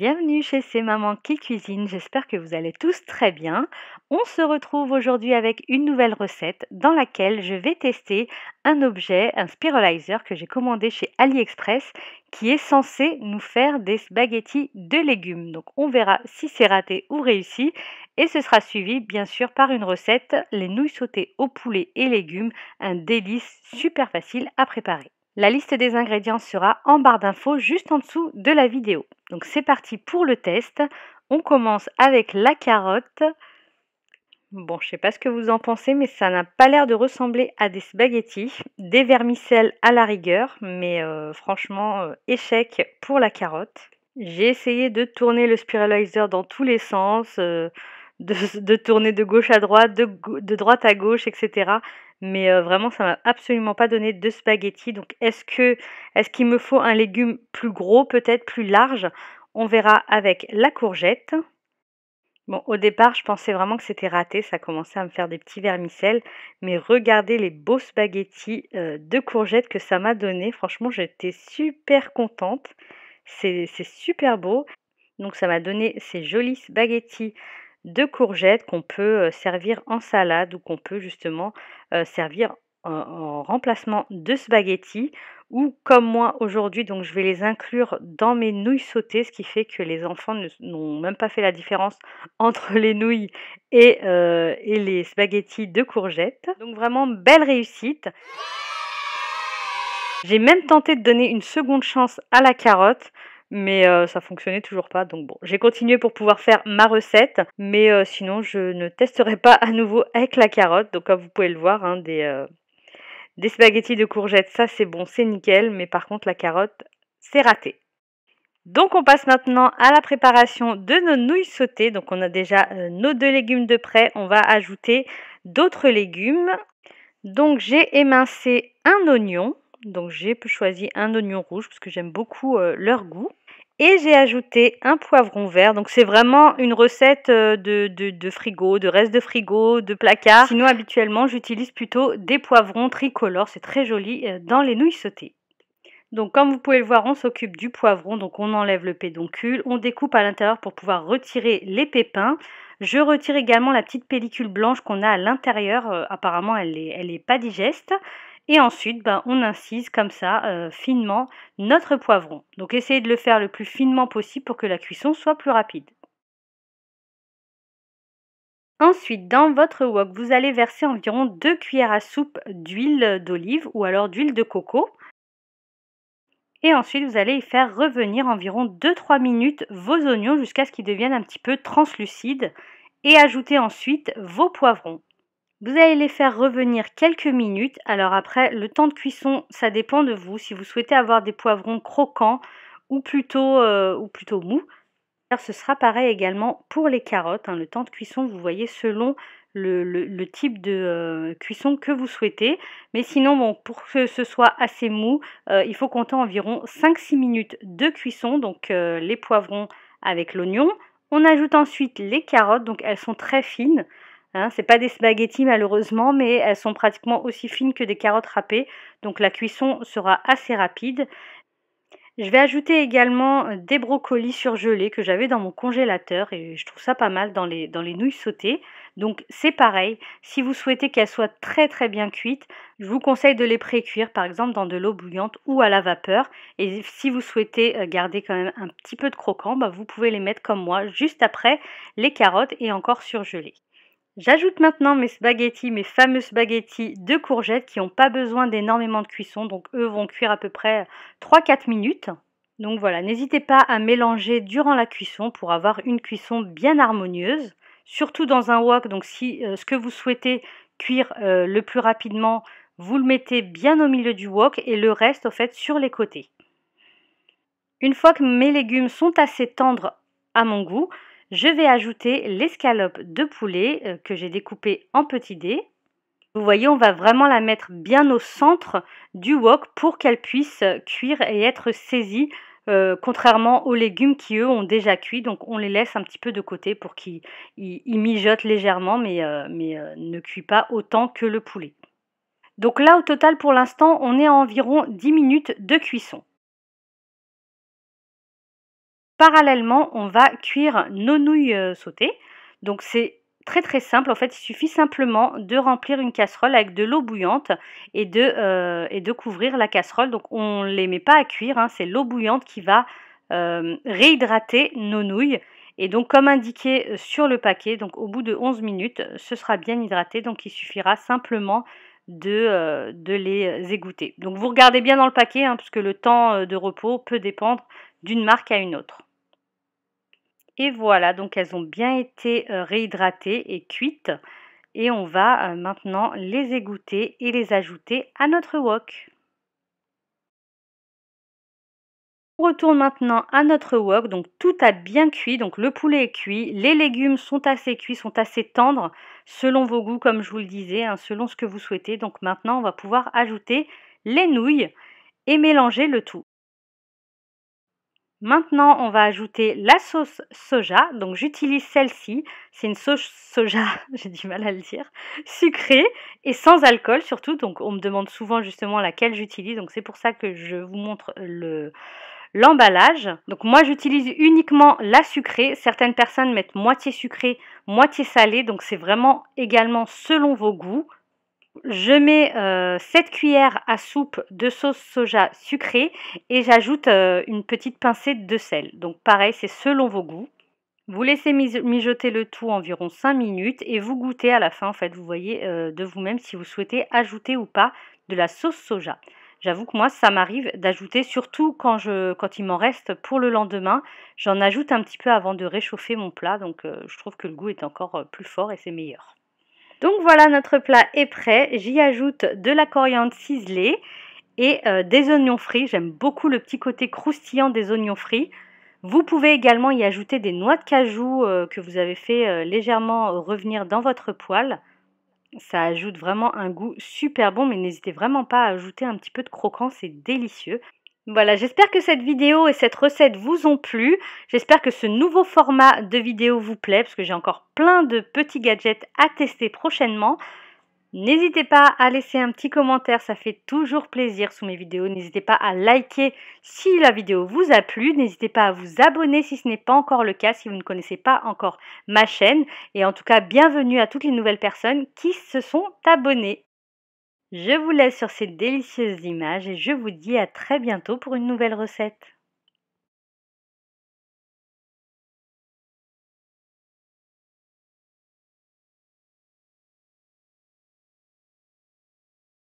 Bienvenue chez ces Maman qui cuisine, j'espère que vous allez tous très bien. On se retrouve aujourd'hui avec une nouvelle recette dans laquelle je vais tester un objet, un spiralizer que j'ai commandé chez AliExpress qui est censé nous faire des spaghettis de légumes. Donc on verra si c'est raté ou réussi et ce sera suivi bien sûr par une recette, les nouilles sautées au poulet et légumes, un délice super facile à préparer. La liste des ingrédients sera en barre d'infos juste en dessous de la vidéo. Donc c'est parti pour le test. On commence avec la carotte. Bon, je ne sais pas ce que vous en pensez, mais ça n'a pas l'air de ressembler à des spaghettis, des vermicelles à la rigueur, mais euh, franchement, euh, échec pour la carotte. J'ai essayé de tourner le spiralizer dans tous les sens, euh, de, tourner de gauche à droite, de droite à gauche, etc mais vraiment ça m'a absolument pas donné de spaghettis. Donc est-ce que est-ce qu'il me faut un légume plus gros, peut-être plus large On verra avec la courgette. Bon, au départ, je pensais vraiment que c'était raté, ça commençait à me faire des petits vermicelles, mais regardez les beaux spaghettis de courgettes que ça m'a donné. Franchement, j'étais super contente. C'est super beau. Donc ça m'a donné ces jolis spaghettis de courgettes qu'on peut servir en salade ou qu'on peut justement servir en, remplacement de spaghettis ou comme moi aujourd'hui, donc je vais les inclure dans mes nouilles sautées, ce qui fait que les enfants n'ont même pas fait la différence entre les nouilles et, et les spaghettis de courgettes. Donc vraiment belle réussite. J'ai même tenté de donner une seconde chance à la carotte mais euh, ça fonctionnait toujours pas. Donc bon, j'ai continué pour pouvoir faire ma recette, mais euh, sinon je ne testerai pas à nouveau avec la carotte. Donc comme vous pouvez le voir, hein, des, euh, des spaghettis de courgettes, ça c'est bon, c'est nickel, mais par contre la carotte, c'est raté. Donc on passe maintenant à la préparation de nos nouilles sautées. Donc on a déjà nos deux légumes de près, on va ajouter d'autres légumes. Donc j'ai émincé un oignon, donc j'ai choisi un oignon rouge parce que j'aime beaucoup euh, leur goût. Et j'ai ajouté un poivron vert. Donc c'est vraiment une recette euh, de, frigo, de reste de frigo, de placard. Sinon habituellement j'utilise plutôt des poivrons tricolores. C'est très joli euh, dans les nouilles sautées. Donc comme vous pouvez le voir, on s'occupe du poivron, donc on enlève le pédoncule, on découpe à l'intérieur pour pouvoir retirer les pépins. Je retire également la petite pellicule blanche qu'on a à l'intérieur, apparemment elle n'est elle pas digeste. Et ensuite, ben, on incise comme ça euh, finement notre poivron. Donc essayez de le faire le plus finement possible pour que la cuisson soit plus rapide. Ensuite, dans votre wok, vous allez verser environ 2 cuillères à soupe d'huile d'olive ou alors d'huile de coco. Et ensuite, vous allez y faire revenir environ 2-3 minutes vos oignons jusqu'à ce qu'ils deviennent un petit peu translucides. Et ajoutez ensuite vos poivrons. Vous allez les faire revenir quelques minutes. Alors après, le temps de cuisson, ça dépend de vous. Si vous souhaitez avoir des poivrons croquants ou plutôt, euh, ou plutôt mous, ce sera pareil également pour les carottes. Hein. Le temps de cuisson, vous voyez, selon le, type de euh, cuisson que vous souhaitez. Mais sinon, bon, pour que ce soit assez mou, euh, il faut compter environ 5-6 minutes de cuisson. Donc les poivrons avec l'oignon. On ajoute ensuite les carottes, donc elles sont très fines. Hein. Ce n'est pas des spaghettis malheureusement, mais elles sont pratiquement aussi fines que des carottes râpées, donc la cuisson sera assez rapide. Je vais ajouter également euh, des brocolis surgelés que j'avais dans mon congélateur et je trouve ça pas mal dans les, dans les nouilles sautées. Donc c'est pareil, si vous souhaitez qu'elles soient très très bien cuites, je vous conseille de les pré-cuire par exemple dans de l'eau bouillante ou à la vapeur. Et si vous souhaitez euh, garder quand même un petit peu de croquant, bah, vous pouvez les mettre comme moi juste après les carottes et encore surgelées. J'ajoute maintenant mes spaghettis, mes fameux spaghettis de courgettes qui n'ont pas besoin d'énormément de cuisson, donc eux vont cuire à peu près 3-4 minutes. Donc voilà, n'hésitez pas à mélanger durant la cuisson pour avoir une cuisson bien harmonieuse, surtout dans un wok. Donc si euh, ce que vous souhaitez cuire euh, le plus rapidement, vous le mettez bien au milieu du wok et le reste au fait sur les côtés. Une fois que mes légumes sont assez tendres à mon goût, je vais ajouter l'escalope de poulet euh, que j'ai découpée en petits dés. Vous voyez, on va vraiment la mettre bien au centre du wok pour qu'elle puisse cuire et être saisie, euh, contrairement aux légumes qui, eux, ont déjà cuit. Donc, on les laisse un petit peu de côté pour qu'ils mijotent légèrement, mais, euh, ne cuit pas autant que le poulet. Donc là, au total, pour l'instant, on est à environ 10 minutes de cuisson. Parallèlement, on va cuire nos nouilles euh, sautées. Donc c'est très très simple. En fait, il suffit simplement de remplir une casserole avec de l'eau bouillante et de, euh, et de couvrir la casserole. Donc on ne les met pas à cuire, hein. c'est l'eau bouillante qui va euh, réhydrater nos nouilles. Et donc comme indiqué sur le paquet, donc au bout de 11 minutes, ce sera bien hydraté. Donc il suffira simplement de, de les égoutter. Donc vous regardez bien dans le paquet, hein, puisque le temps de repos peut dépendre d'une marque à une autre. Et voilà, donc elles ont bien été euh, réhydratées et cuites. Et on va euh, maintenant les égoutter et les ajouter à notre wok. On retourne maintenant à notre wok, donc tout a bien cuit, donc le poulet est cuit, les légumes sont assez cuits, sont assez tendres, selon vos goûts, comme je vous le disais, hein, selon ce que vous souhaitez. Donc maintenant, on va pouvoir ajouter les nouilles et mélanger le tout. Maintenant, on va ajouter la sauce soja. Donc, j'utilise celle-ci. C'est une sauce soja, j'ai du mal à le dire, sucrée et sans alcool surtout. Donc, on me demande souvent justement laquelle j'utilise. Donc, c'est pour ça que je vous montre l'emballage. Donc moi j'utilise uniquement la sucrée. Certaines personnes mettent moitié sucrée, moitié salée. Donc c'est vraiment également selon vos goûts je mets 7 euh, cuillères à soupe de sauce soja sucrée et j'ajoute euh, une petite pincée de sel. Donc pareil, c'est selon vos goûts. Vous laissez mijoter le tout environ 5 minutes et vous goûtez à la fin en fait, vous voyez euh, de vous-même si vous souhaitez ajouter ou pas de la sauce soja. J'avoue que moi ça m'arrive d'ajouter surtout quand, quand il m'en reste pour le lendemain, j'en ajoute un petit peu avant de réchauffer mon plat donc je trouve que le goût est encore plus fort et c'est meilleur. Donc voilà, notre plat est prêt. J'y ajoute de la coriandre ciselée et euh, des oignons frits. J'aime beaucoup le petit côté croustillant des oignons frits. Vous pouvez également y ajouter des noix de cajou euh, que vous avez fait euh, légèrement revenir dans votre poêle. Ça ajoute vraiment un goût super bon, mais n'hésitez vraiment pas à ajouter un petit peu de croquant, c'est délicieux. Voilà, j'espère que cette vidéo et cette recette vous ont plu. J'espère que ce nouveau format de vidéo vous plaît, parce que j'ai encore plein de petits gadgets à tester prochainement. N'hésitez pas à laisser un petit commentaire, ça fait toujours plaisir sous mes vidéos. N'hésitez pas à liker si la vidéo vous a plu. N'hésitez pas à vous abonner si ce n'est pas encore le cas, si vous ne connaissez pas encore ma chaîne. Et en tout cas, bienvenue à toutes les nouvelles personnes qui se sont abonnées. Je vous laisse sur ces délicieuses images et je vous dis à très bientôt pour une nouvelle recette.